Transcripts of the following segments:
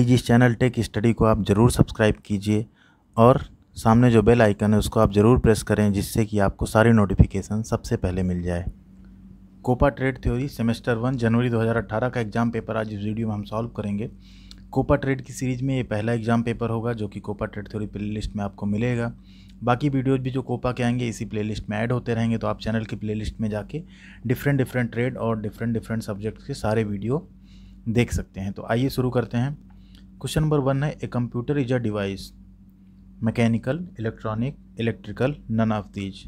please इस channel tech study को आप ज़रूर सब्सक्राइब कीजिए और सामने जो बेल आइकन है उसको आप ज़रूर प्रेस करें जिससे कि आपको सारी नोटिफिकेशन सबसे पहले मिल जाए COPA trade theory semester one जनवरी 2018 का एग्ज़ाम पेपर आज इस वीडियो में हम सॉल्व करेंगे कोपा ट्रेड की सीरीज़ में ये पहला एग्ज़ाम पेपर होगा जो कि COPA trade theory playlist में आपको मिलेगा बाकी वीडियोज़ भी जो कोपा के आएंगे इसी प्ले लिस्ट में ऐड होते रहेंगे तो आप चैनल की प्ले लिस्ट में जाके डिफरेंट डिफरेंट ट्रेड और डिफरेंट डिफरेंट सब्जेक्ट्स के सारे वीडियो देख सकते हैं तो आइए शुरू करते हैं क्वेश्चन नंबर वन है a computer is a device mechanical electronic electrical none of these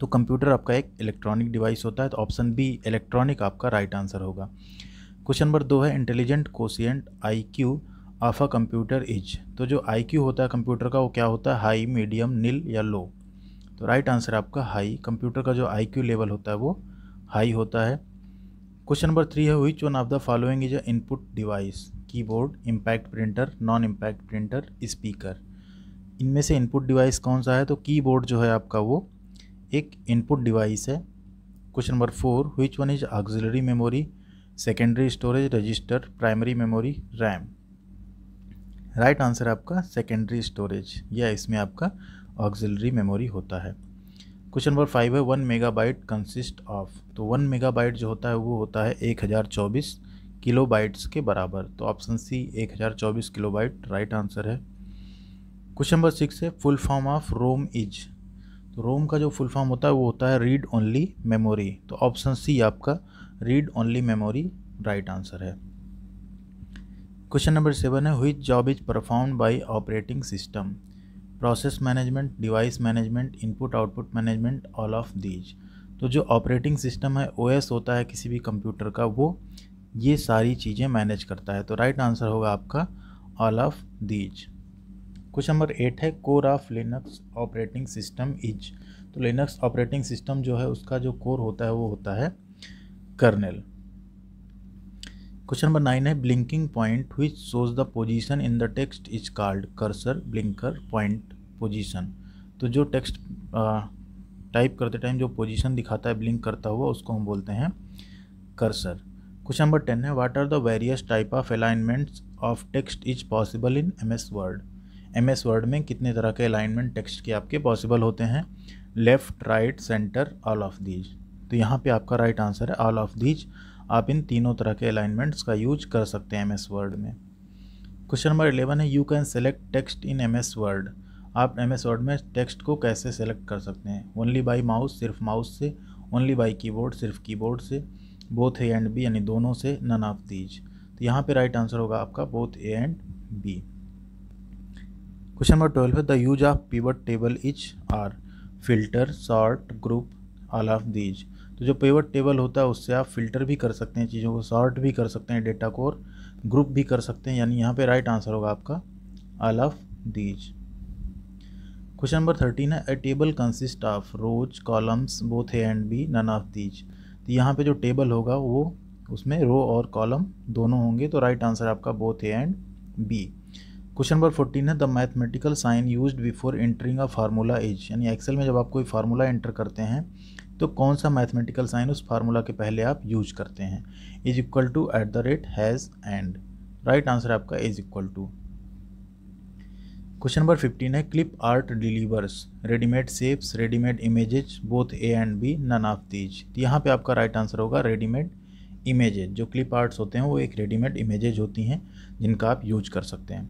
तो कंप्यूटर आपका एक इलेक्ट्रॉनिक डिवाइस होता है तो ऑप्शन बी इलेक्ट्रॉनिक आपका राइट right आंसर होगा क्वेश्चन नंबर दो है intelligent quotient I Q of a computer is तो जो आई क्यू होता है कंप्यूटर का वो क्या होता है हाई मीडियम नील या लो तो राइट right आंसर आपका हाई कंप्यूटर का जो आई क्यू लेवल होता है वो हाई होता है क्वेश्चन नंबर थ्री है which one of the following is a input device keyboard impact printer non impact printer speaker इनमें से इनपुट डिवाइस कौन सा है तो कीबोर्ड जो है आपका वो एक इनपुट डिवाइस है question number four which one is auxiliary memory secondary storage register primary memory RAM right answer आपका सेकेंडरी स्टोरेज या इसमें आपका ऑक्सिलरी मेमोरी होता है क्वेश्चन नंबर फाइव है वन मेगाबाइट कंसिस्ट ऑफ तो वन मेगाबाइट जो होता है वो होता है एक हज़ार चौबीस किलोबाइट्स के बराबर तो ऑप्शन सी एक हज़ार चौबीस किलोबाइट राइट आंसर है क्वेश्चन नंबर सिक्स है full form of ROM is तो रोम का जो फुल फॉर्म होता है वो होता है रीड ओनली मेमोरी तो ऑप्शन सी आपका read only memory right answer है क्वेश्चन नंबर सेवन है which job is perform by operating system process management device management input output management all of these तो जो ऑपरेटिंग सिस्टम है OS होता है किसी भी कंप्यूटर का वो ये सारी चीज़ें मैनेज करता है तो राइट आंसर होगा आपका all of these question number eight है core of Linux operating system is तो लिनक्स ऑपरेटिंग सिस्टम जो है उसका जो कोर होता है वो होता है कर्नल क्वेश्चन नंबर नाइन है blinking point which shows the position in the text is called cursor blinker point position तो जो टेक्स्ट टाइप करते टाइम जो पोजीशन दिखाता है ब्लिंक करता हुआ उसको हम बोलते हैं कर्सर क्वेश्चन नंबर टेन है what are the various type of alignments of text is possible in M S word M S word में कितने तरह के अलाइनमेंट टेक्स्ट के आपके पॉसिबल होते हैं left right center all of these तो यहाँ पे आपका राइट आंसर है ऑल ऑफ दीज आप इन तीनों तरह के अलाइनमेंट्स का यूज कर सकते हैं एम एस वर्ड में क्वेश्चन नंबर एलेवन है you can select text in M S word आप एम एस वर्ड में टेक्स्ट को कैसे सेलेक्ट कर सकते हैं ओनली बाई माउस सिर्फ माउस से ओनली बाई कीबोर्ड सिर्फ कीबोर्ड से बोथ ए एंड बी यानी दोनों से नन ऑफ दीज तो यहाँ पे राइट आंसर होगा आपका both A and B question number twelve है the use of pivot table each are filter sort group all of these तो जो पेवर टेबल होता है उससे आप फिल्टर भी कर सकते हैं चीज़ों को सॉर्ट भी कर सकते हैं डेटा को और ग्रुप भी कर सकते हैं यानी यहाँ पे राइट आंसर होगा आपका all of these question number thirteen है a table consist of rows columns both A and B none of these तो यहाँ पे जो टेबल होगा वो उसमें रो और कॉलम दोनों होंगे तो राइट आंसर आपका both A and B question number fourteen है the mathematical sign use before entering a formula is यानी एक्सेल में जब आप कोई फार्मूला एंटर करते हैं तो कौन सा मैथमेटिकल साइन उस फार्मूला के पहले आप यूज करते हैं is equal to at the rate hash and right answer आपका is equal to question number fifteen है clip art delivers readymade shapes readymade images both A and B none of these यहाँ पे आपका right answer होगा readymade images जो clip arts होते हैं वो एक रेडीमेड इमेजेज होती हैं जिनका आप यूज कर सकते हैं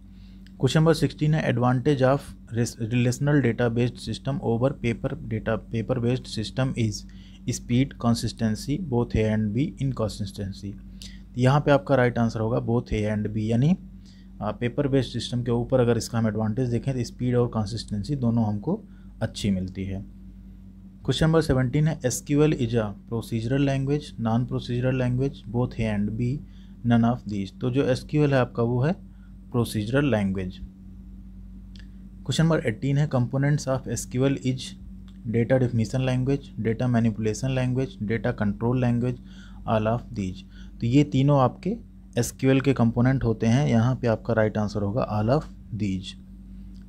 क्वेश्चन नंबर सिक्सटीन है advantage of relational data based system over paper data paper based system is speed consistency both A and B inconsistency यहाँ पे आपका राइट आंसर होगा बोथ ए एंड बी यानी पेपर बेस्ड सिस्टम के ऊपर अगर इसका हम एडवांटेज देखें तो स्पीड और कंसिस्टेंसी दोनों हमको अच्छी मिलती है क्वेश्चन नंबर सेवेंटीन है S Q L is a procedural language non procedural language both A and B none of these तो जो एस क्यू एल है आपका वो है procedural language question number eighteen है components of S Q L is data definition language data manipulation language data control language all of these तो ये तीनों आपके एस के कंपोनेंट होते हैं यहाँ पे आपका राइट आंसर होगा all of these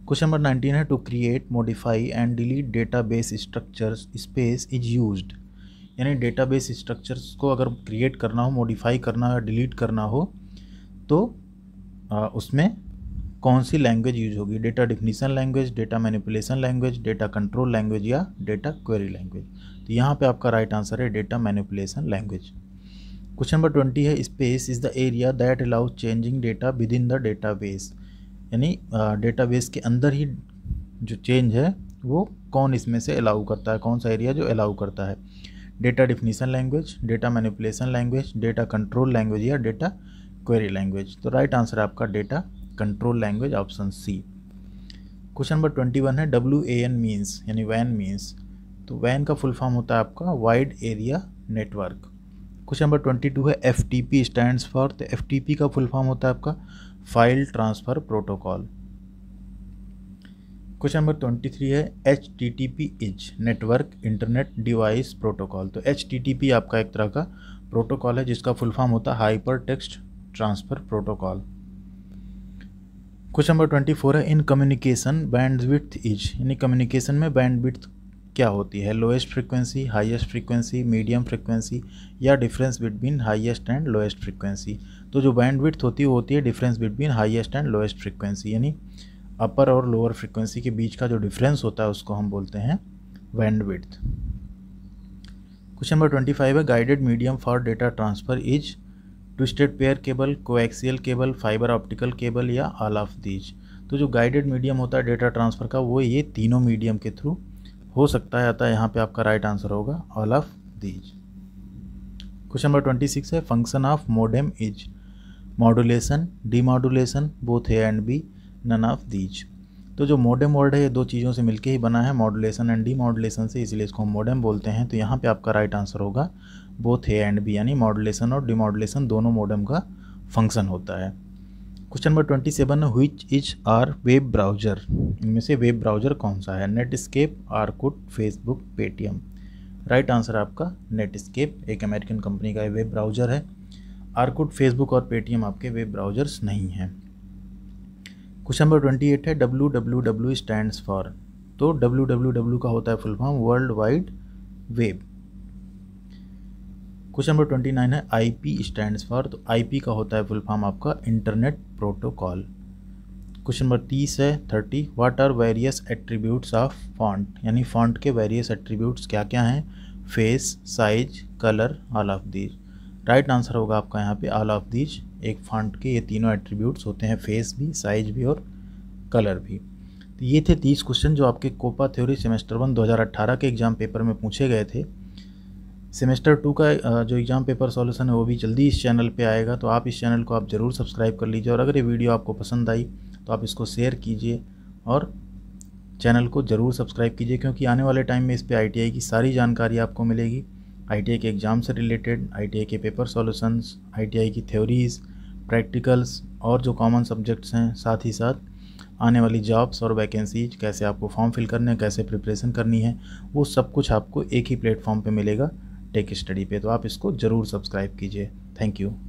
question number nineteen है to create modify and delete database structure space is use यानी डेटा बेस स्ट्रक्चर्स को अगर क्रिएट करना हो मॉडिफाई करना हो डिलीट करना हो तो आ, उसमें कौन सी लैंग्वेज यूज होगी data definition language data manipulation language data control language या डेटा क्वेरी लैंग्वेज तो यहाँ पे आपका राइट आंसर है data manipulation language question number twenty है space is the area that allows changing data within the database यानी database के अंदर ही जो चेंज है वो कौन इसमें से अलाउ करता है कौन सा एरिया जो अलाउ करता है data definition language data manipulation language data control language या डेटा क्वेरी लैंग्वेज तो राइट right आंसर आपका data control language option C question number twenty one है डब्ल्यू ए एन मीन्स यानी वैन मीन्स तो वैन का फुल फॉर्म होता है आपका wide area network question number twenty two है F T P stand for तो एफ टी पी का फुल फॉर्म होता है आपका file transfer protocol question number twenty three है H T T P is network internet device protocol तो H T T P आपका एक तरह का प्रोटोकॉल है जिसका फुल फॉर्म होता है hypertext transfer protocol question number twenty four है in communication bandwidth is यानी कम्युनिकेशन में बैंड विथ क्या होती है lowest frequency highest frequency medium frequency या difference between highest and lowest frequency तो जो बैंड विथ होती है वो होती है difference between highest and lowest frequency यानी अपर और लोअर फ्रीक्वेंसी के बीच का जो डिफरेंस होता है उसको हम बोलते हैं bandwidth question number twenty five है guided medium for data transfer is twisted pair cable coaxial cable fibre optical cable या ऑल ऑफ दीज तो जो गाइडेड मीडियम होता है डेटा ट्रांसफ़र का वो ये तीनों मीडियम के थ्रू हो सकता है अतः यहाँ पे आपका राइट आंसर होगा all of these question number twenty six है function of modem is modulation demodulation both A and B none of these तो जो मोडेम वर्ड है ये दो चीज़ों से मिलके ही बना है मॉडुलेशन एंड डी मॉडुलेशन से इसलिए इसको हम मोडेम बोलते हैं तो यहाँ पे आपका राइट आंसर होगा बोथ ए एंड बी यानी मॉडुलेशन और डी मॉडुलेशन दोनों मोडेम का फंक्शन होता है question number twenty seven which is are web browser इनमें से वेब ब्राउजर कौन सा है Netscape Orkut Facebook Paytm right answer आपका नेटस्केप एक अमेरिकन कंपनी का वेब ब्राउजर है आरकुट फेसबुक और पेटीएम आपके वेब ब्राउजर्स नहीं हैं क्वेश्चन नंबर ट्वेंटी एट है W W W stand for तो डब्ल्यू डब्ल्यू डब्ल्यू का होता है full form world wide web question number twenty nine है आई पी स्टैंड फॉर तो आई पी का होता है फुल फॉर्म आपका इंटरनेट प्रोटोकॉल क्वेश्चन नंबर तीस है thirty what are various attributes of font यानी फॉन्ट के वेरियस एट्रीब्यूट्स क्या क्या हैं face size colour all of these right answer होगा आपका यहाँ पे ऑल ऑफ दीज एक फॉन्ट के ये तीनों एट्रीब्यूट्स होते हैं फेस भी साइज भी और कलर भी तो ये थे तीस क्वेश्चन जो आपके कोपा थ्योरी सेमेस्टर वन 2018 के एग्जाम पेपर में पूछे गए थे सेमेस्टर टू का जो एग्ज़ाम पेपर सॉल्यूशन है वो भी जल्दी इस चैनल पे आएगा तो आप इस चैनल को आप ज़रूर सब्सक्राइब कर लीजिए और अगर ये वीडियो आपको पसंद आई तो आप इसको शेयर कीजिए और चैनल को ज़रूर सब्सक्राइब कीजिए क्योंकि आने वाले टाइम में इस पर आई की सारी जानकारी आपको मिलेगी आई के एग्ज़ाम से रिलेटेड आई के पेपर सॉल्यूशंस आई की थ्योरीज़ प्रैक्टिकल्स और जो कॉमन सब्जेक्ट्स हैं साथ ही साथ आने वाली जॉब्स और वैकेंसीज कैसे आपको फॉर्म फिल करने कैसे प्रिपरेशन करनी है वो सब कुछ आपको एक ही प्लेटफॉर्म पे मिलेगा टेक स्टडी पे तो आप इसको ज़रूर सब्सक्राइब कीजिए थैंक यू